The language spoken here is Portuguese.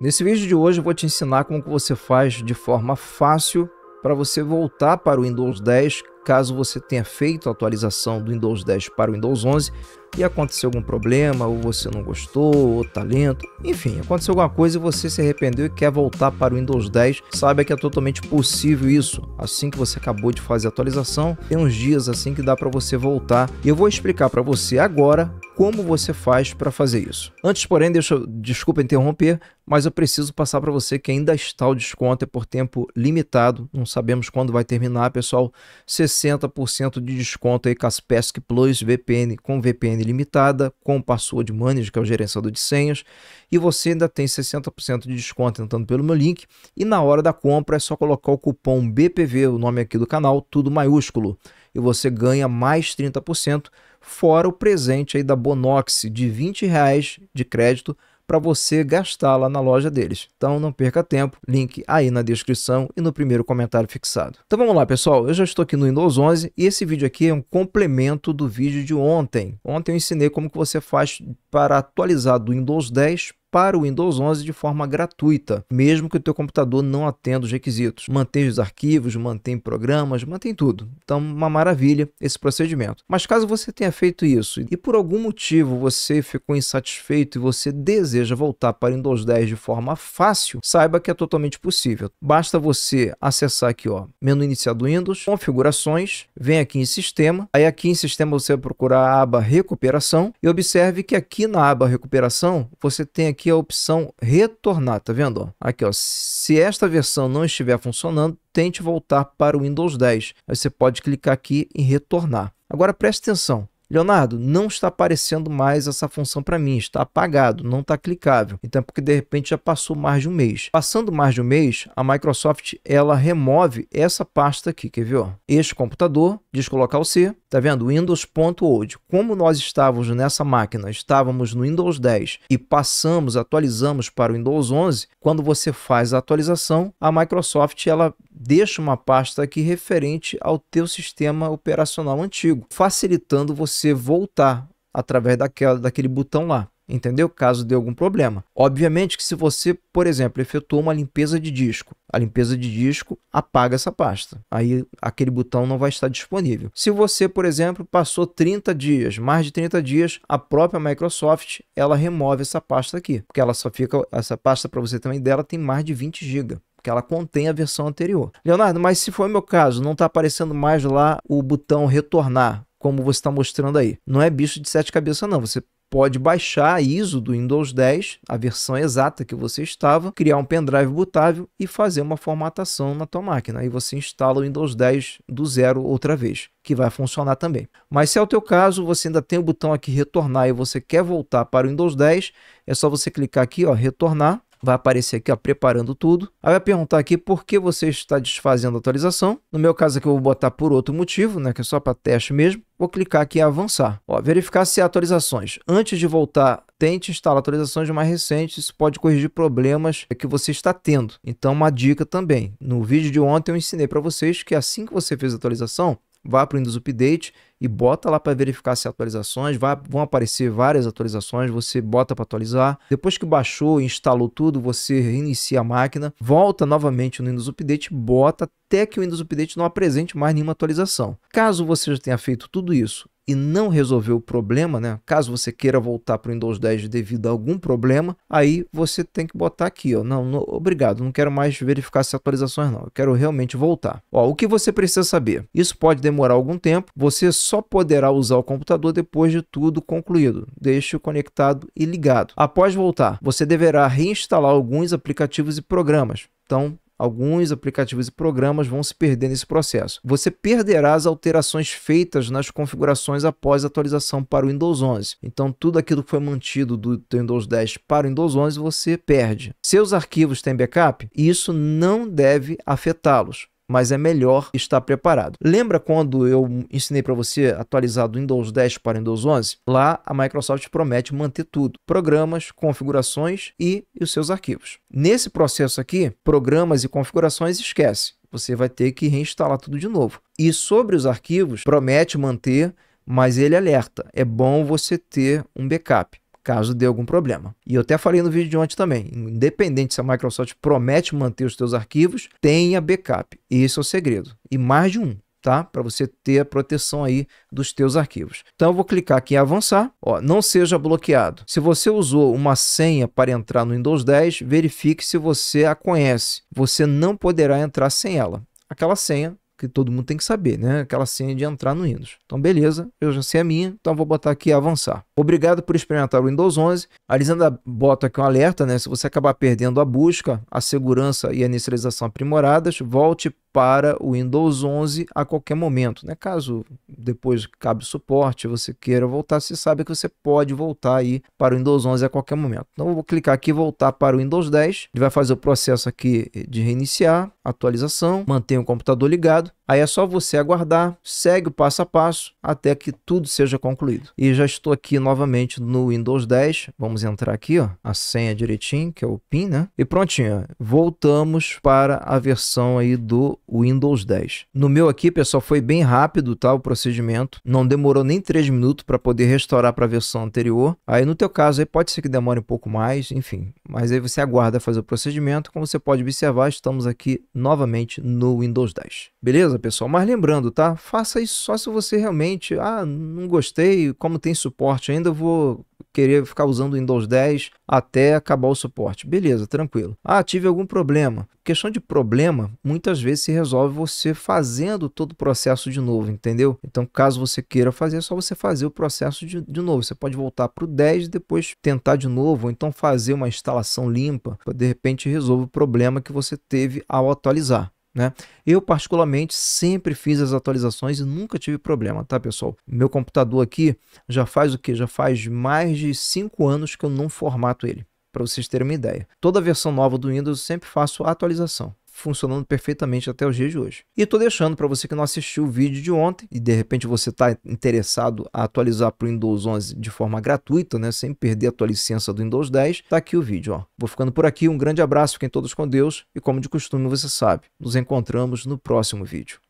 Nesse vídeo de hoje eu vou te ensinar como que você faz de forma fácil para você voltar para o Windows 10, caso você tenha feito a atualização do Windows 10 para o Windows 11, e aconteceu algum problema, ou você não gostou, ou talento, tá enfim, aconteceu alguma coisa e você se arrependeu e quer voltar para o Windows 10, saiba que é totalmente possível isso. Assim que você acabou de fazer a atualização, tem uns dias assim que dá para você voltar. E eu vou explicar para você agora como você faz para fazer isso. Antes, porém, deixa eu, desculpa interromper, mas eu preciso passar para você que ainda está o desconto, é por tempo limitado, não sabemos quando vai terminar, pessoal. 60% de desconto aí com as PESC Plus VPN com VPN senha ilimitada com o Password Manager, que é o gerenciador de senhas, e você ainda tem 60% de desconto entrando pelo meu link. E na hora da compra é só colocar o cupom BPV, o nome aqui do canal, tudo maiúsculo, e você ganha mais 30%, fora o presente aí da Bonox de 20 reais de crédito para você gastar lá na loja deles. Então não perca tempo, link aí na descrição e no primeiro comentário fixado. Então vamos lá pessoal, eu já estou aqui no Windows 11 e esse vídeo aqui é um complemento do vídeo de ontem. Ontem eu ensinei como que você faz para atualizar do Windows 10 para o Windows 11 de forma gratuita, mesmo que o teu computador não atenda os requisitos. Mantém os arquivos, mantém programas, mantém tudo. Então, uma maravilha esse procedimento. Mas caso você tenha feito isso e por algum motivo você ficou insatisfeito e você deseja voltar para o Windows 10 de forma fácil, saiba que é totalmente possível. Basta você acessar aqui, ó, menu iniciado do Windows, configurações, vem aqui em sistema, aí aqui em sistema você vai procurar a aba recuperação e observe que aqui na aba recuperação você tem aqui aqui a opção retornar, tá vendo? Aqui, ó, se esta versão não estiver funcionando, tente voltar para o Windows 10. Aí você pode clicar aqui em retornar. Agora preste atenção, Leonardo, não está aparecendo mais essa função para mim, está apagado, não está clicável. Então é porque de repente já passou mais de um mês. Passando mais de um mês, a Microsoft ela remove essa pasta aqui, quer ver? Este computador, descolocar o C, tá vendo? Windows.old. Como nós estávamos nessa máquina, estávamos no Windows 10 e passamos, atualizamos para o Windows 11, quando você faz a atualização, a Microsoft ela deixa uma pasta aqui referente ao teu sistema operacional antigo, facilitando você voltar através daquela, daquele botão lá. Entendeu? Caso dê algum problema. Obviamente que se você, por exemplo, efetuou uma limpeza de disco, a limpeza de disco apaga essa pasta. Aí aquele botão não vai estar disponível. Se você, por exemplo, passou 30 dias, mais de 30 dias, a própria Microsoft, ela remove essa pasta aqui, porque ela só fica essa pasta para você também dela tem mais de 20 GB porque ela contém a versão anterior. Leonardo, mas se for meu caso, não está aparecendo mais lá o botão retornar, como você está mostrando aí. Não é bicho de sete cabeças, não. Você pode baixar a ISO do Windows 10, a versão exata que você estava, criar um pendrive bootável e fazer uma formatação na tua máquina. Aí você instala o Windows 10 do zero outra vez, que vai funcionar também. Mas se é o teu caso, você ainda tem o botão aqui retornar e você quer voltar para o Windows 10, é só você clicar aqui, ó, retornar vai aparecer aqui, ó, preparando tudo. Aí vai perguntar aqui por que você está desfazendo a atualização. No meu caso aqui eu vou botar por outro motivo, né, que é só para teste mesmo. Vou clicar aqui em avançar. Ó, verificar se há atualizações. Antes de voltar, tente instalar atualizações mais recentes. Isso pode corrigir problemas que você está tendo. Então, uma dica também. No vídeo de ontem eu ensinei para vocês que assim que você fez a atualização, vá para o Windows Update e bota lá para verificar se atualizações, vai, vão aparecer várias atualizações, você bota para atualizar. Depois que baixou e instalou tudo, você reinicia a máquina, volta novamente no Windows Update, bota até que o Windows Update não apresente mais nenhuma atualização. Caso você já tenha feito tudo isso e não resolveu o problema, né? Caso você queira voltar para o Windows 10 devido a algum problema, aí você tem que botar aqui, ó, não, não obrigado, não quero mais verificar essas atualizações não, eu quero realmente voltar. Ó, o que você precisa saber? Isso pode demorar algum tempo, você só poderá usar o computador depois de tudo concluído. Deixe-o conectado e ligado. Após voltar, você deverá reinstalar alguns aplicativos e programas. Então, Alguns aplicativos e programas vão se perder nesse processo. Você perderá as alterações feitas nas configurações após a atualização para o Windows 11. Então, tudo aquilo que foi mantido do Windows 10 para o Windows 11 você perde. Seus arquivos têm backup? Isso não deve afetá-los mas é melhor estar preparado. Lembra quando eu ensinei para você atualizar do Windows 10 para o Windows 11? Lá a Microsoft promete manter tudo: programas, configurações e os seus arquivos. Nesse processo aqui, programas e configurações esquece. Você vai ter que reinstalar tudo de novo. E sobre os arquivos, promete manter, mas ele alerta: é bom você ter um backup caso dê algum problema. E eu até falei no vídeo de ontem também, independente se a Microsoft promete manter os seus arquivos, tenha backup. Esse é o segredo. E mais de um, tá? Para você ter a proteção aí dos teus arquivos. Então eu vou clicar aqui em avançar, ó, não seja bloqueado. Se você usou uma senha para entrar no Windows 10, verifique se você a conhece. Você não poderá entrar sem ela. Aquela senha que todo mundo tem que saber, né? Aquela senha de entrar no Windows. Então, beleza, eu já sei a minha, então vou botar aqui avançar. Obrigado por experimentar o Windows 11. A Eles bota aqui um alerta, né? Se você acabar perdendo a busca, a segurança e a inicialização aprimoradas, volte para o Windows 11 a qualquer momento. Né? Caso depois cabe suporte, você queira voltar, você sabe que você pode voltar aí para o Windows 11 a qualquer momento. Então eu vou clicar aqui voltar para o Windows 10. Ele vai fazer o processo aqui de reiniciar, atualização, mantém o computador ligado. Aí é só você aguardar, segue o passo a passo até que tudo seja concluído. E já estou aqui novamente no Windows 10. Vamos entrar aqui, ó, a senha direitinho, que é o PIN, né? E prontinho, voltamos para a versão aí do o Windows 10. No meu aqui, pessoal, foi bem rápido tá, o procedimento. Não demorou nem 3 minutos para poder restaurar para a versão anterior. Aí no teu caso, aí pode ser que demore um pouco mais, enfim. Mas aí você aguarda fazer o procedimento. Como você pode observar, estamos aqui novamente no Windows 10. Beleza, pessoal? Mas lembrando, tá? Faça isso só se você realmente, ah, não gostei, como tem suporte ainda, eu vou querer ficar usando o Windows 10 até acabar o suporte. Beleza, tranquilo. Ah, tive algum problema. Questão de problema, muitas vezes se resolve você fazendo todo o processo de novo, entendeu? Então, caso você queira fazer, é só você fazer o processo de, de novo. Você pode voltar para o 10 e depois tentar de novo, ou então fazer uma instalação limpa, de repente resolve o problema que você teve ao atualizar. Né? Eu, particularmente, sempre fiz as atualizações e nunca tive problema, tá, pessoal? Meu computador aqui já faz o que? Já faz mais de 5 anos que eu não formato ele, para vocês terem uma ideia. Toda versão nova do Windows eu sempre faço a atualização funcionando perfeitamente até os dias de hoje. E estou deixando para você que não assistiu o vídeo de ontem e de repente você está interessado a atualizar para o Windows 11 de forma gratuita, né, sem perder a tua licença do Windows 10, está aqui o vídeo. Ó. Vou ficando por aqui, um grande abraço, fiquem todos com Deus e como de costume você sabe, nos encontramos no próximo vídeo.